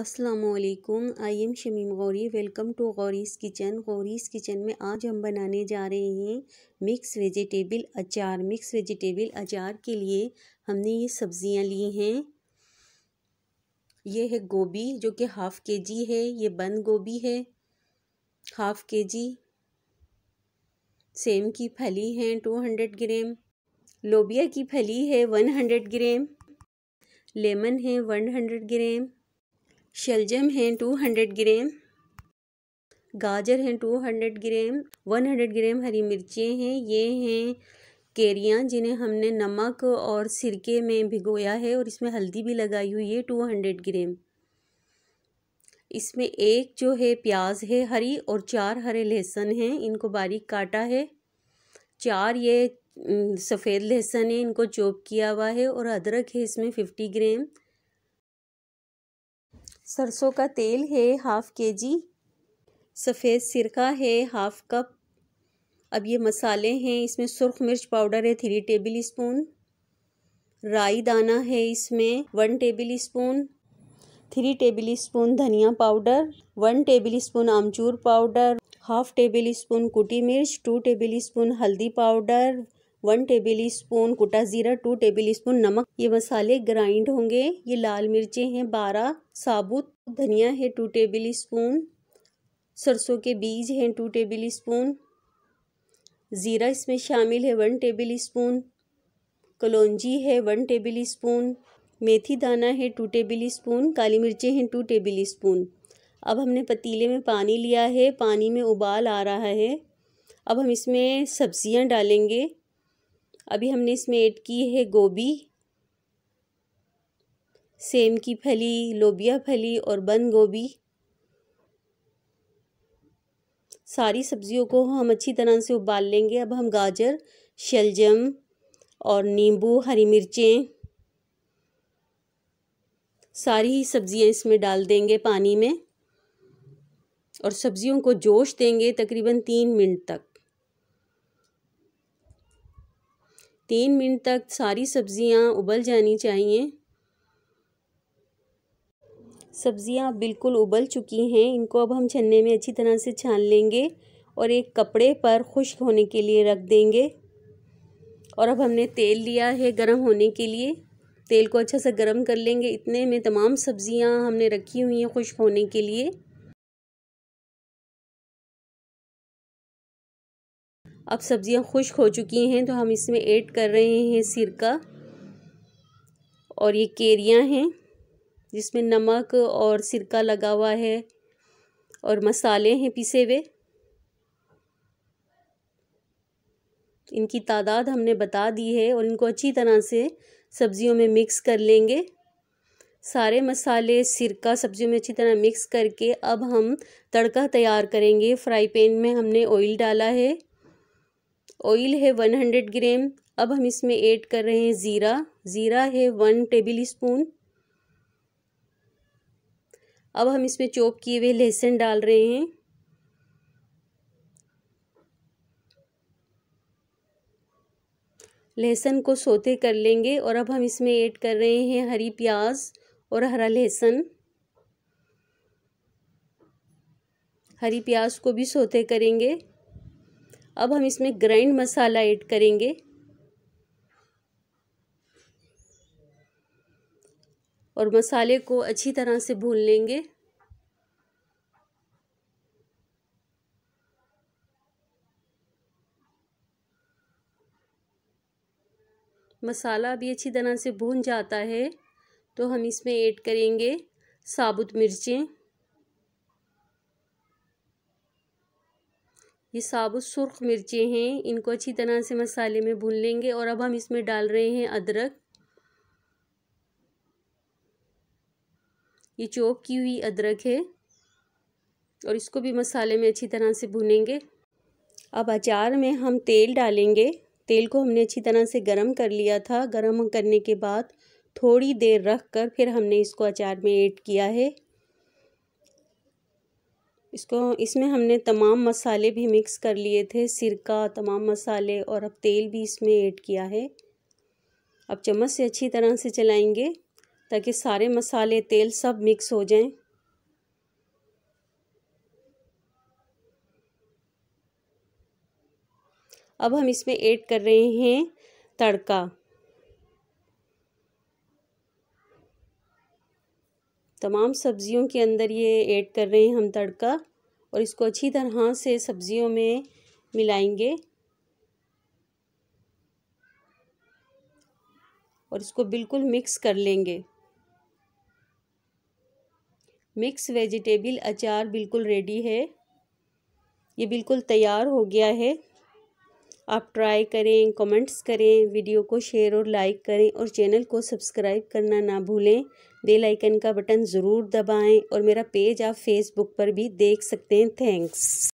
असलकुम I am Shamim Gauri welcome to Gauri's kitchen Gauri's kitchen में आज हम बनाने जा रहे हैं मिक्स वेजिटेबल अचार मिक्स वेजिटेबल अचार के लिए हमने ये सब्ज़ियाँ ली हैं ये है गोभी जो कि हाफ़ के जी है ये बंद गोभी है हाफ़ के जी सेम की फली हैं टू हंड्रेड ग्राम लोबिया की फली है वन हंड्रेड ग्राम लेमन है वन हंड्रेड ग्राम शलजम हैं टू हंड्रेड ग्राम गाजर हैं two hundred gram one hundred gram हरी मिर्चें हैं ये हैं केरियाँ जिन्हें हमने नमक और सिरके में भिगोया है और इसमें हल्दी भी लगाई हुई है टू हंड्रेड ग्राम इसमें एक जो है प्याज है हरी और चार हरे लहसुन हैं इनको बारीक काटा है चार ये सफ़ेद लहसुन है इनको चॉप किया हुआ है और अदरक है इसमें फिफ्टी ग्राम सरसों का तेल है हाफ़ के जी सफ़ेद सिरका है हाफ़ कप अब ये मसाले हैं इसमें सुरख मिर्च पाउडर है थ्री टेबल स्पून राई दाना है इसमें one tablespoon three tablespoon धनिया पाउडर वन टेबल स्पून आमचूर पाउडर हाफ़ टेबल स्पून कुटी मिर्च टू टेबल स्पून हल्दी पाउडर वन टेबल स्पून कुटा ज़ीरा टू टेबल स्पून नमक ये मसाले ग्राइंड होंगे ये लाल मिर्चें हैं बारह साबुत धनिया है टू टेबल स्पून सरसों के बीज हैं टू टेबल स्पून ज़ीरा इसमें शामिल है वन टेबल स्पून कलौजी है वन टेबल स्पून मेथी दाना है टू टेबल स्पून काली मिर्चें हैं टू टेबल स्पून अब हमने पतीले में पानी लिया है पानी में उबाल आ रहा है अब हम इसमें सब्ज़ियाँ डालेंगे अभी हमने इसमें ऐड की है गोभी सेम की फली लोबिया फली और बंद गोभी सारी सब्जियों को हम अच्छी तरह से उबाल लेंगे अब हम गाजर शलजम और नींबू हरी मिर्चें सारी ही सब्ज़ियाँ इसमें डाल देंगे पानी में और सब्ज़ियों को जोश देंगे तकरीबन तीन मिनट तक तीन मिनट तक सारी सब्ज़ियाँ उबल जानी चाहिए सब्ज़ियाँ बिल्कुल उबल चुकी हैं इनको अब हम छन्ने में अच्छी तरह से छान लेंगे और एक कपड़े पर खुश्क होने के लिए रख देंगे और अब हमने तेल लिया है गरम होने के लिए तेल को अच्छा सा गरम कर लेंगे इतने में तमाम सब्ज़ियाँ हमने रखी हुई हैं खुश्क होने के लिए अब सब्ज़ियाँ खुश्क हो चुकी हैं तो हम इसमें ऐड कर रहे हैं सिरका और ये केरियाँ हैं जिसमें नमक और सिरका लगा हुआ है और मसाले हैं पिसे हुए इनकी तादाद हमने बता दी है और इनको अच्छी तरह से सब्ज़ियों में मिक्स कर लेंगे सारे मसाले सिरका सब्जियों में अच्छी तरह मिक्स करके अब हम तड़का तैयार करेंगे फ्राई पैन में हमने ऑयल डाला है ऑयल है वन हंड्रेड ग्राम अब हम इसमें ऐड कर रहे हैं ज़ीरा ज़ीरा है वन टेबल स्पून अब हम इसमें चॉप किए हुए लहसुन डाल रहे हैं लहसुन को सोते कर लेंगे और अब हम इसमें ऐड कर रहे हैं हरी प्याज और हरा लहसुन हरी प्याज को भी सोते करेंगे अब हम इसमें ग्राइंड मसाला ऐड करेंगे और मसाले को अच्छी तरह से भून लेंगे मसाला भी अच्छी तरह से भून जाता है तो हम इसमें ऐड करेंगे साबुत मिर्चें ये साबुत सुरख मिर्चें हैं इनको अच्छी तरह से मसाले में भून लेंगे और अब हम इसमें डाल रहे हैं अदरक ये चौक की हुई अदरक है और इसको भी मसाले में अच्छी तरह से भुनेंगे अब अचार में हम तेल डालेंगे तेल को हमने अच्छी तरह से गरम कर लिया था गरम करने के बाद थोड़ी देर रख कर फिर हमने इसको अचार में ऐड किया है इसको इसमें हमने तमाम मसाले भी मिक्स कर लिए थे सिरका तमाम मसाले और अब तेल भी इसमें ऐड किया है अब चम्मच से अच्छी तरह से चलाएंगे ताकि सारे मसाले तेल सब मिक्स हो जाएं अब हम इसमें ऐड कर रहे हैं तड़का तमाम सब्ज़ियों के अंदर ये ऐड कर रहे हैं हम तड़का और इसको अच्छी तरह से सब्ज़ियों में मिलाएंगे और इसको बिल्कुल मिक्स कर लेंगे मिक्स वेजिटेबल अचार बिल्कुल रेडी है ये बिल्कुल तैयार हो गया है आप ट्राई करें कमेंट्स करें वीडियो को शेयर और लाइक करें और चैनल को सब्सक्राइब करना ना भूलें बेल आइकन का बटन ज़रूर दबाएं और मेरा पेज आप फेसबुक पर भी देख सकते हैं थैंक्स